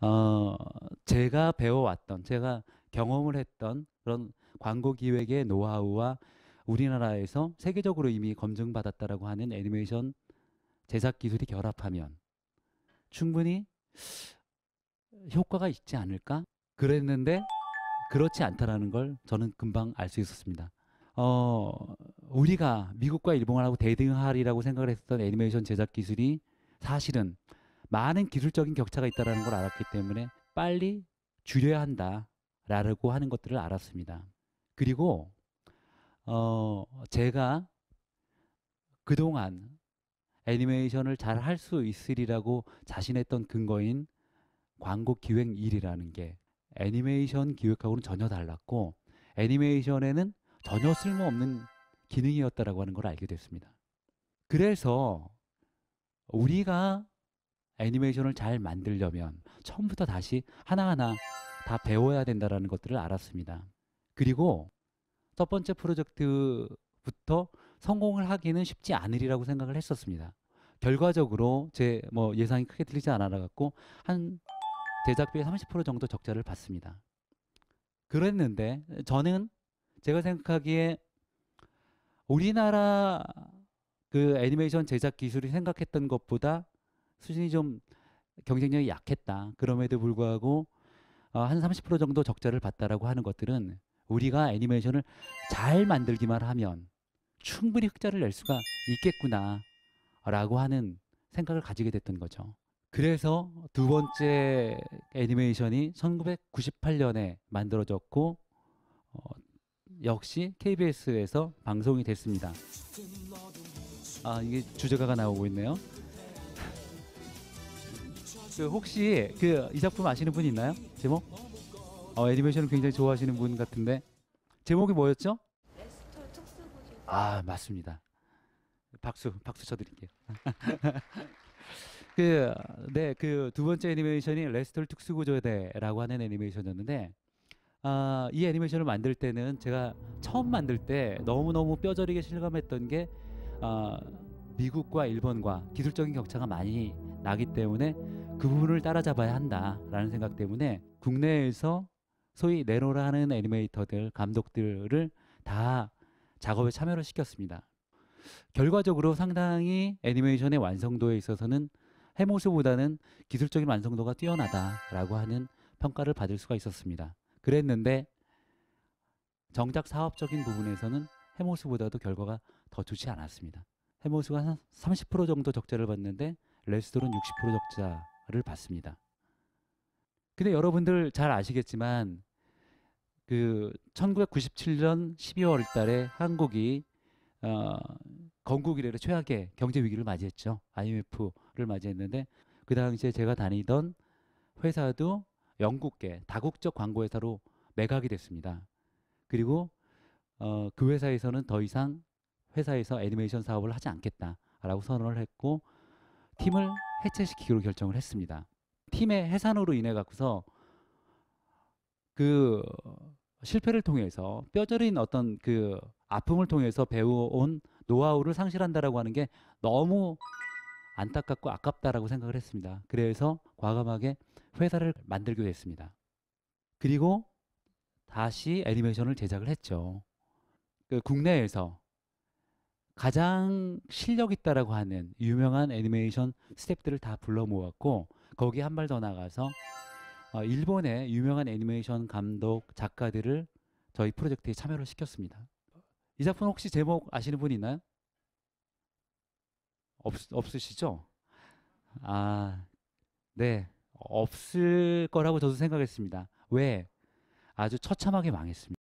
어, 제가 배워왔던, 제가 경험을 했던 그런 광고 기획의 노하우와 우리나라에서 세계적으로 이미 검증받았다라고 하는 애니메이션 제작 기술이 결합하면 충분히 효과가 있지 않을까? 그랬는데 그렇지 않다라는 걸 저는 금방 알 수 있었습니다. 어, 우리가 미국과 일본하고 대등하리라고 생각을 했던 애니메이션 제작 기술이 사실은 많은 기술적인 격차가 있다는 걸 알았기 때문에 빨리 줄여야 한다라고 하는 것들을 알았습니다. 그리고 어 제가 그동안 애니메이션을 잘 할 수 있으리라고 자신했던 근거인 광고 기획 일이라는 게 애니메이션 기획하고는 전혀 달랐고 애니메이션에는 전혀 쓸모없는 기능이었다라고 하는 걸 알게 됐습니다. 그래서 우리가 애니메이션을 잘 만들려면 처음부터 다시 하나하나 다 배워야 된다는 것들을 알았습니다. 그리고 첫 번째 프로젝트부터 성공을 하기는 쉽지 않으리라고 생각을 했었습니다. 결과적으로 제 뭐 예상이 크게 틀리지 않아갖고 한 제작비의 30% 정도 적자를 봤습니다. 그랬는데 저는 제가 생각하기에 우리나라 그 애니메이션 제작 기술이 생각했던 것보다 수준이 좀 경쟁력이 약했다. 그럼에도 불구하고 어, 한30% 정도 적자를 봤다라고 하는 것들은 우리가 애니메이션을 잘 만들기만 하면 충분히 흑자를 낼 수가 있겠구나라고 하는 생각을 가지게 됐던 거죠. 그래서 두 번째 애니메이션이 1998년에 만들어졌고 어, 역시 KBS에서 방송이 됐습니다. 아 이게 주제가가 나오고 있네요. 그 혹시 그 이 작품 아시는 분 있나요? 제목? 어, 애니메이션을 굉장히 좋아하시는 분 같은데 제목이 뭐였죠? 레스토 특수구아 맞습니다. 박수 박수 쳐드릴게요. 그, 네, 그 두 번째 애니메이션이 레스톨 특수구조대라고 하는 애니메이션이었는데, 아, 이 애니메이션을 만들 때는 제가 처음 만들 때 너무너무 뼈저리게 실감했던 게, 아, 미국과 일본과 기술적인 격차가 많이 나기 때문에 그 부분을 따라잡아야 한다라는 생각 때문에 국내에서 소위 네로라는 애니메이터들 감독들을 다 작업에 참여를 시켰습니다. 결과적으로 상당히 애니메이션의 완성도에 있어서는 해모스보다는 기술적인 완성도가 뛰어나다라고 하는 평가를 받을 수가 있었습니다. 그랬는데 정작 사업적인 부분에서는 해모스보다도 결과가 더 좋지 않았습니다. 해모스가 한 30% 정도 적자를 봤는데 레스토는 60% 적자 를 받습니다. 근데 여러분들 잘 아시겠지만 그 1997년 12월 달에 한국이 어, 건국 이래로 최악의 경제 위기를 맞이했죠. IMF를 맞이했는데 그 당시에 제가 다니던 회사도 영국계 다국적 광고 회사로 매각이 됐습니다. 그리고 어, 그 회사에서는 더 이상 회사에서 애니메이션 사업을 하지 않겠다라고 선언을 했고 팀을 해체시키기로 결정을 했습니다. 팀의 해산으로 인해 갖고서 그 실패를 통해서 뼈저린 어떤 그 아픔을 통해서 배워온 노하우를 상실한다라고 하는 게 너무 안타깝고 아깝다라고 생각을 했습니다. 그래서 과감하게 회사를 만들기로 했습니다. 그리고 다시 애니메이션을 제작을 했죠. 그 국내에서 가장 실력 있다라고 하는 유명한 애니메이션 스탭들을 다 불러 모았고 거기에 한 발 더 나가서 어, 일본의 유명한 애니메이션 감독 작가들을 저희 프로젝트에 참여를 시켰습니다. 이 작품 혹시 제목 아시는 분 있나요? 없, 없으시죠? 아, 네. 없을 거라고 저도 생각했습니다. 왜? 아주 처참하게 망했습니다.